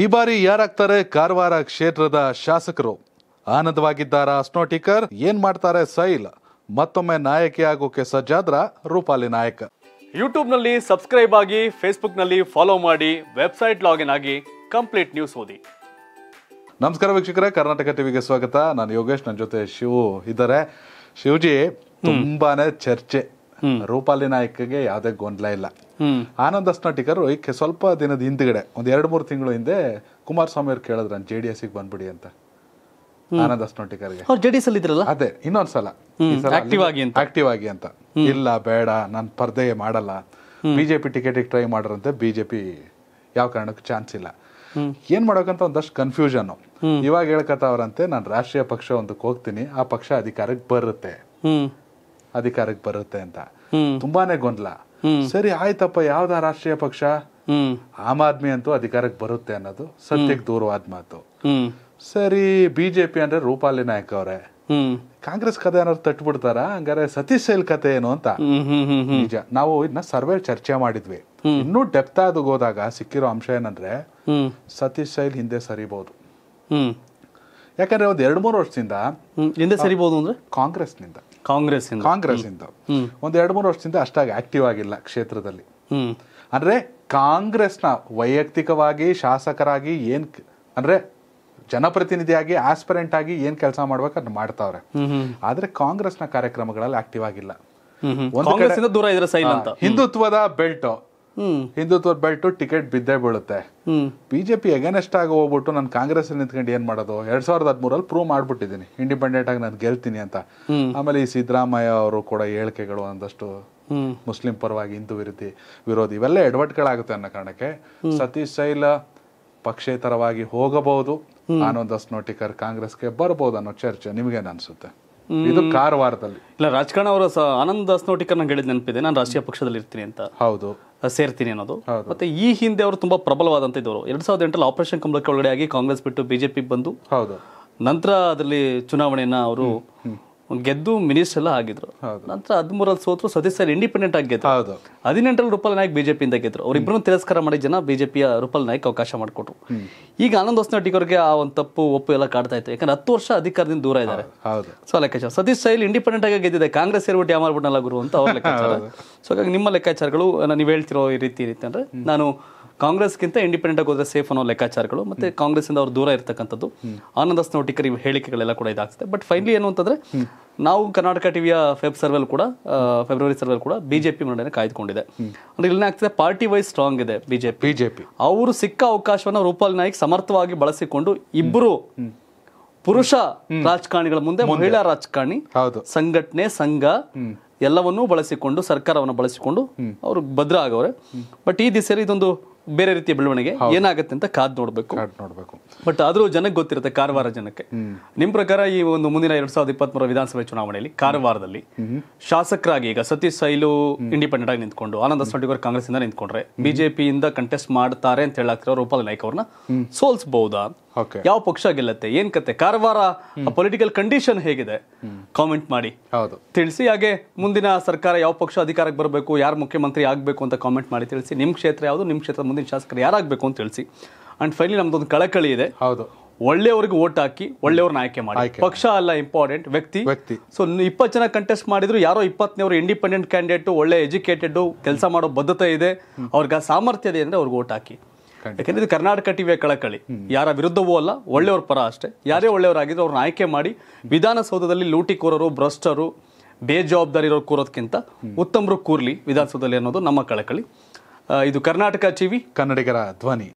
ಈ ಬಾರಿ ಯಾರಾಗ್ತಾರೆ ಕಾರವಾರ ಕ್ಷೇತ್ರದ ಶಾಸಕರು ಆನಂದವಾಗಿದ್ದಾರ ಟಿಕರ್ ಏನ್ ಮಾಡ್ತಾರೆ ಸೈಲ್ ಮತ್ತೊಮ್ಮೆ ನಾಯಕಿ ಆಗೋಕೆ ಸಜ್ಜಾದ್ರ ರೂಪಾಲಿ ನಾಯಕ ನಲ್ಲಿ ಸಬ್ಸ್ಕ್ರೈಬ್ ಆಗಿ ನಲ್ಲಿ ಫಾಲೋ ಮಾಡಿ ವೆಬ್ಸೈಟ್ ಲಾಗಿನ್ ಆಗಿ ಕಂಪ್ಲೀಟ್ ನ್ಯೂಸ್ ಓದಿ ನಮಸ್ಕಾರ ವೀಕ್ಷಕರೇ ಕರ್ನಾಟಕ ಟಿವಿಗೆ ಸ್ವಾಗತ ನಾನು ಯೋಗೇಶ್ ನನ್ನ ಜೊತೆ ಶಿವ ಇದ್ದಾರೆ ಶಿವಜಿ ತುಂಬಾನೇ ಚರ್ಚೆ ರೂಪಾಲಿ ನಾಯಕಗೆ ಯಾವುದೇ ಗೊಂದಲ ಇಲ್ಲ ಆನಂದ್ ಅಸ್ನಾಟಿಕರು ಈಗ ಸ್ವಲ್ಪ ದಿನದ ಹಿಂದ್ಗಡೆ ಒಂದ್ ಎರಡ್ ಮೂರು ತಿಂಗಳು ಹಿಂದೆ ಕುಮಾರಸ್ವಾಮಿ ಅವ್ರು ಕೇಳಿದ್ರು ಜೆಡಿಎಸ್ ಜೆ ಡಿ ಬಂದ್ಬಿಡಿ ಅಂತ ಆನಂದ್ ಅಸ್ನೋಟಿಕರ್ಗೆ ಇದ್ರಲ್ಲ ಅದೇ ಇನ್ನೊಂದ್ಸಲ ಆಕ್ಟಿವ್ ಆಗಿ ಅಂತ ಆಕ್ಟಿವ್ ಆಗಿ ಅಂತ ಇಲ್ಲ ಬೇಡ ನಾನು ಸ್ಪರ್ಧೆ ಮಾಡಲ್ಲ ಬಿಜೆಪಿ ಟಿಕೆಟಿಗೆ ಟ್ರೈ ಮಾಡ್ರಂತೆ ಬಿಜೆಪಿ ಯಾವ ಕಾರಣಕ್ಕೂ ಚಾನ್ಸ್ ಇಲ್ಲ ಏನ್ ಮಾಡೋಕಂತ ಒಂದಷ್ಟು ಕನ್ಫ್ಯೂಷನ್ ಇವಾಗ ಹೇಳ್ಕತ್ತವ್ರಂತೆ ನಾನು ರಾಷ್ಟ್ರೀಯ ಪಕ್ಷ ಒಂದಕ್ಕೆ ಹೋಗ್ತೀನಿ ಆ ಪಕ್ಷ ಅಧಿಕಾರಕ್ಕೆ ಬರುತ್ತೆ ಅಧಿಕಾರಕ್ಕೆ ಬರುತ್ತೆ ಅಂತ ತುಂಬಾನೇ ಗೊಂದಲ ಸರಿ ಆಯ್ತಪ್ಪ ಯಾವ್ದ ರಾಷ್ಟ್ರೀಯ ಪಕ್ಷ ಆಮ್ ಆದ್ಮಿ ಅಂತೂ ಅಧಿಕಾರಕ್ಕೆ ಬರುತ್ತೆ ಅನ್ನೋದು ಸತ್ಯಕ್ಕೆ ದೂರವಾದ ಮಾತು ಸರಿ ಬಿಜೆಪಿ ಅಂದ್ರೆ ರೂಪಾಲಿ ನಾಯಕ್ ಅವರೇ ಕಾಂಗ್ರೆಸ್ ಕಥೆ ಏನಾದ್ರು ತಟ್ಬಿಡ್ತಾರ ಹಂಗಾರೆ ಸತೀಶ್ ಸೈಲ್ ಕಥೆ ಏನು ಅಂತ ನಿಜ ನಾವು ಇದನ್ನ ಸರ್ವೆ ಚರ್ಚೆ ಮಾಡಿದ್ವಿ ಇನ್ನೂ ಡೆಪ್ತ್ ಆದ ಹೋದಾಗ ಸಿಕ್ಕಿರೋ ಅಂಶ ಏನಂದ್ರೆ ಸತೀಶ್ ಸೈಲ್ ಹಿಂದೆ ಸರಿಬಹುದು ಯಾಕಂದ್ರೆ ಒಂದ್ ಎರಡ್ ಮೂರು ವರ್ಷದಿಂದ ಹಿಂದೆ ಸರಿಬಹುದು ಅಂದ್ರೆ ಕಾಂಗ್ರೆಸ್ನಿಂದ ಕಾಂಗ್ರೆಸ್ ಕಾಂಗ್ರೆಸ್ ಇಂದ ಒಂದು ಎರಡು ಮೂರು ವರ್ಷದಿಂದ ಅಷ್ಟಾಗಿ ಆಕ್ಟಿವ್ ಆಗಿಲ್ಲ ಕ್ಷೇತ್ರದಲ್ಲಿ ಅಂದ್ರೆ ಕಾಂಗ್ರೆಸ್ನ ವೈಯಕ್ತಿಕವಾಗಿ ಶಾಸಕರಾಗಿ ಏನ್ ಅಂದ್ರೆ ಜನಪ್ರತಿನಿಧಿಯಾಗಿ ಆಸ್ಪರೆಂಟ್ ಆಗಿ ಏನ್ ಕೆಲಸ ಮಾಡ್ಬೇಕು ಅದನ್ನ ಮಾಡ್ತಾವ್ರೆ ಆದ್ರೆ ಕಾಂಗ್ರೆಸ್ನ ಕಾರ್ಯಕ್ರಮಗಳಲ್ಲಿ ಆಕ್ಟಿವ್ ಆಗಿಲ್ಲ ದೂರ ಹಿಂದುತ್ವದ ಬೆಲ್ಟ್ ಹಿಂದುತ್ವ ಬೆಲ್ಟ್ ಟಿಕೆಟ್ ಬಿದ್ದೇ ಬೀಳುತ್ತೆ ಬಿಜೆಪಿ ಎಗನೆಸ್ಟ್ ಆಗಿ ಹೋಗ್ಬಿಟ್ಟು ನಾನು ಕಾಂಗ್ರೆಸ್ ನಿಂತ್ಕೊಂಡು ಏನ್ ಮಾಡೋದು ಎರಡ್ ಸಾವಿರದ ಹದಿಮೂರಲ್ಲಿ ಪ್ರೂವ್ ಮಾಡ್ಬಿಟ್ಟಿದ್ದೀನಿ ಇಂಡಿಪೆಂಡೆಂಟ್ ಆಗಿ ನಾನು ಗೆಲ್ತೀನಿ ಅಂತ ಆಮೇಲೆ ಈ ಸಿದ್ದರಾಮಯ್ಯ ಅವರು ಕೂಡ ಹೇಳಿಕೆಗಳು ಒಂದಷ್ಟು ಮುಸ್ಲಿಂ ಪರವಾಗಿ ಹಿಂದೂ ವಿರೋಧಿ ವಿರೋಧಿ ಇವೆಲ್ಲ ಎಡವಟ್ಗಳಾಗುತ್ತೆ ಅನ್ನೋ ಕಾರಣಕ್ಕೆ ಸತೀಶ್ ಶೈಲ ಪಕ್ಷೇತರವಾಗಿ ಹೋಗಬಹುದು ಆನಂದ್ ಅಸ್ನೋಟಿಕರ್ ಕಾಂಗ್ರೆಸ್ಗೆ ಬರಬಹುದು ಅನ್ನೋ ಚರ್ಚೆ ನಿಮಗೇನು ಅನ್ಸುತ್ತೆ ಇದು ಕಾರವಾರದಲ್ಲಿ ಇಲ್ಲ ರಾಜಕಾರಣ ಅವರ ಆನಂದ್ ದಾಸ್ನೋಟಿಕರ್ ನಂಗೆ ಹೇಳಿದ ನೆನಪಿದೆ ನಾನು ರಾಷ್ಟ್ರೀಯ ಪಕ್ಷದಲ್ಲಿ ಇರ್ತೀನಿ ಅಂತ ಹೌದು ಸೇರ್ತೀನಿ ಅನ್ನೋದು ಮತ್ತೆ ಈ ಹಿಂದೆ ಅವರು ತುಂಬಾ ಪ್ರಬಲವಾದಂತ ಇದ್ದವರು ಎರಡ್ ಸಾವಿರದ ಎಂಟರಲ್ಲಿ ಆಪರೇಷನ್ ಕಮಲಕ್ಕೆ ಒಳಗಡೆ ಆಗಿ ಕಾಂಗ್ರೆಸ್ ಬಿಟ್ಟು ಬಿಜೆಪಿ ಬಂದು ಹೌದು ನಂತರ ಅದರಲ್ಲಿ ಚುನಾವಣೆಯನ್ನ ಅವರು ಗೆದ್ದು ಮಿನಿಸ್ಟರ್ ಎಲ್ಲ ಆಗಿದ್ರು ನಂತರ ಹದಿಮೂರಲ್ಲಿ ಸೋತರು ಸತೀಶ್ ಸರ್ ಇಂಡಿಪೆಂಡೆಂಟ್ ಆಗಿ ಗೆದ್ರು ಹದಿನೆಂಟರಲ್ಲಿ ರೂಪಾಲ್ ನಾಯಕ್ ಬಿಜೆಪಿಯಿಂದ ಗೆದ್ರು ಅವರಿಬ್ಬರೂ ತಿರಸ್ಕಾರ ಮಾಡಿ ಜನ ಬಿಜೆಪಿಯ ರೂಪಾಲ್ ನಾಯಕ್ ಅವಕಾಶ ಮಾಡಿಕೊಟ್ರು ಈಗ ಆನಂದ್ ಹೊಸನಟ್ಟಿ ಅವರಿಗೆ ಆ ಒಂದು ತಪ್ಪು ಒಪ್ಪು ಎಲ್ಲ ಕಾಡ್ತಾ ಇತ್ತು ಯಾಕಂದ್ರೆ ಹತ್ತು ವರ್ಷ ಅಧಿಕಾರದಿಂದ ದೂರ ಇದ್ದಾರೆ ಸೊ ಲೆಕ್ಕಾಚಾರ ಸತೀಶ್ ಸೈಲ್ ಇಂಡಿಪೆಂಡೆಂಟ್ ಆಗಿ ಗೆದ್ದಿದೆ ಕಾಂಗ್ರೆಸ್ ಸೇರ್ಬಿಟ್ಟು ಯಾವ ಗುರು ಅಂತ ಅವ್ರ ಲೆಕ್ಕಾಚಾರ ಸೊ ಹಾಗಾಗಿ ನಿಮ್ಮ ಲೆಕ್ಕಾಚಾರಗಳು ನೀವು ಹೇಳ್ತಿರೋ ಈ ರೀತಿ ಇರುತ್ತೆ ಅಂದ್ರೆ ನಾನು ಕಾಂಗ್ರೆಸ್ಗಿಂತ ಇಂಡಿಪೆಂಡೆಂಟ್ ಆಗಿ ಹೋದ್ರೆ ಸೇಫ್ ಅನ್ನೋ ಲೆಕ್ಕಾಚಾರಗಳು ಮತ್ತೆ ಕಾಂಗ್ರೆಸ್ ಇಂದ ಅವರು ದೂರ ಇರತಕ್ಕಂಥದ್ದು ಆನಂದ ಸ್ನೋಟಿಕರ್ ಇವ್ ಹೇಳಿಕೆಗಳೆಲ್ಲ ಕೂಡ ಇದಾಗ್ತದೆ ಬಟ್ ಫೈನಲಿ ಏನು ಅಂತಂದ್ರೆ ನಾವು ಕರ್ನಾಟಕ ಟಿವಿಯ ಫೆಬ್ ಸರ್ವೆಲ್ ಕೂಡ ಫೆಬ್ರವರಿ ಸರ್ವೆಲ್ ಕೂಡ ಬಿಜೆಪಿ ಮುನ್ನಡೆಯನ್ನು ಕಾಯ್ದುಕೊಂಡಿದೆ ಅಂದ್ರೆ ಇಲ್ಲಿ ಆಗ್ತದೆ ಪಾರ್ಟಿ ವೈಸ್ ಸ್ಟ್ರಾಂಗ್ ಇದೆ ಬಿಜೆಪಿ ಬಿಜೆಪಿ ಅವರು ಸಿಕ್ಕ ಅವಕಾಶವನ್ನು ರೂಪಾಲ್ ನಾಯ್ಕ್ ಸಮರ್ಥವಾಗಿ ಬಳಸಿಕೊಂಡು ಇಬ್ಬರು ಪುರುಷ ರಾಜಕಾರಣಿಗಳ ಮುಂದೆ ಮಹಿಳಾ ರಾಜಕಾರಣಿ ಸಂಘಟನೆ ಸಂಘ ಎಲ್ಲವನ್ನೂ ಬಳಸಿಕೊಂಡು ಸರ್ಕಾರವನ್ನು ಬಳಸಿಕೊಂಡು ಅವರು ಭದ್ರ ಆಗವ್ರೆ ಬಟ್ ಈ ದಿಸೆಯಲ್ಲಿ ಇದೊಂದು ಬೇರೆ ರೀತಿಯ ಬೆಳವಣಿಗೆ ಏನಾಗುತ್ತೆ ಅಂತ ಕಾದ್ ನೋಡಬೇಕು ನೋಡಬೇಕು ಬಟ್ ಆದರೂ ಜನಕ್ಕೆ ಗೊತ್ತಿರುತ್ತೆ ಕಾರವಾರ ಜನಕ್ಕೆ ನಿಮ್ಮ ಪ್ರಕಾರ ಈ ಒಂದು ಮುಂದಿನ ಎರಡ್ ಸಾವಿರದ ಇಪ್ಪತ್ಮೂರ ವಿಧಾನಸಭೆ ಚುನಾವಣೆಯಲ್ಲಿ ಕಾರವಾರದಲ್ಲಿ ಶಾಸಕರಾಗಿ ಈಗ ಸತೀಶ್ ಸೈಲು ಇಂಡಿಪೆಂಡೆಂಟ್ ಆಗಿ ನಿಂತ್ಕೊಂಡು ಆನಂದ ಸೋಟಿಗರ್ ಕಾಂಗ್ರೆಸ್ ಇಂದ ನಿಂತ್ಕೊಂಡ್ರೆ ಬಿಜೆಪಿಯಿಂದ ಕಂಟೆಸ್ಟ್ ಮಾಡ್ತಾರೆ ಅಂತ ಹೇಳಾಕ್ತಿರೋ ರೂಪಾಲ್ ನಾಯ್ಕ ಅವ್ರನ್ನ ಸೋಲ್ಸ್ಬಹುದಾ ಯಾವ ಪಕ್ಷ ಗೆಲ್ಲತ್ತೆ ಏನ್ ಕತೆ ಕಾರವಾರ ಪೊಲಿಟಿಕಲ್ ಕಂಡೀಷನ್ ಹೇಗಿದೆ ಕಾಮೆಂಟ್ ಮಾಡಿ ಹೌದು ತಿಳಿಸಿ ಹಾಗೆ ಮುಂದಿನ ಸರ್ಕಾರ ಯಾವ ಪಕ್ಷ ಅಧಿಕಾರಕ್ಕೆ ಬರಬೇಕು ಯಾರು ಮುಖ್ಯಮಂತ್ರಿ ಆಗಬೇಕು ಅಂತ ಕಾಮೆಂಟ್ ಮಾಡಿ ತಿಳಿಸಿ ನಿಮ್ಮ ಕ್ಷೇತ್ರ ಯಾವುದು ನಿಮ್ಮ ಕ್ಷೇತ್ರ ಮುಂದಿನ ಶಾಸಕರು ಯಾರಾಗಬೇಕು ಅಂತ ತಿಳಿಸಿ ಅಂಡ್ ಫೈನಲಿ ನಮ್ದೊಂದು ಕಳಕಳಿ ಇದೆ ಹೌದು ಒಳ್ಳೆಯವ್ರಿಗೆ ಓಟ್ ಹಾಕಿ ಒಳ್ಳೆಯವ್ರನ್ನ ಆಯ್ಕೆ ಮಾಡಿ ಪಕ್ಷ ಅಲ್ಲ ಇಂಪಾರ್ಟೆಂಟ್ ವ್ಯಕ್ತಿ ವ್ಯಕ್ತಿ ಸೊ ಇಪ್ಪತ್ತು ಜನ ಕಂಟೆಸ್ಟ್ ಮಾಡಿದ್ರು ಯಾರೋ ಇಪ್ಪತ್ತನೇವರು ಇಂಡಿಪೆಂಡೆಂಟ್ ಕ್ಯಾಂಡಿಡೇಟ್ ಒಳ್ಳೆ ಎಜುಕೇಟೆಡ್ ಕೆಲಸ ಮಾಡೋ ಬದ್ಧತೆ ಇದೆ ಅವ್ರಿಗೆ ಸಾಮರ್ಥ್ಯ ಇದೆ ಅಂದ್ರೆ ಅವ್ರಿಗೆ ಓಟ್ ಹಾಕಿ ಯಾಕಂದ್ರೆ ಇದು ಕರ್ನಾಟಕ ಟಿವಿಯ ಕಳಕಳಿ ಯಾರ ವಿರುದ್ಧವೂ ಅಲ್ಲ ಒಳ್ಳೆಯವ್ರ ಪರ ಅಷ್ಟೇ ಯಾರೇ ಒಳ್ಳೆಯವರಾಗಿದ್ರು ಅವ್ರನ್ನ ಆಯ್ಕೆ ಮಾಡಿ ವಿಧಾನಸೌಧದಲ್ಲಿ ಕೋರರು ಭ್ರಷ್ಟರು ಬೇಜವಾಬ್ದಾರಿ ಇರೋರು ಕೂರೋದಕ್ಕಿಂತ ಉತ್ತಮರು ಕೂರ್ಲಿ ವಿಧಾನಸೌಧದಲ್ಲಿ ಅನ್ನೋದು ನಮ್ಮ ಕಳಕಳಿ ಇದು ಕರ್ನಾಟಕ ಟಿವಿ ಕನ್ನಡಿಗರ ಧ್ವನಿ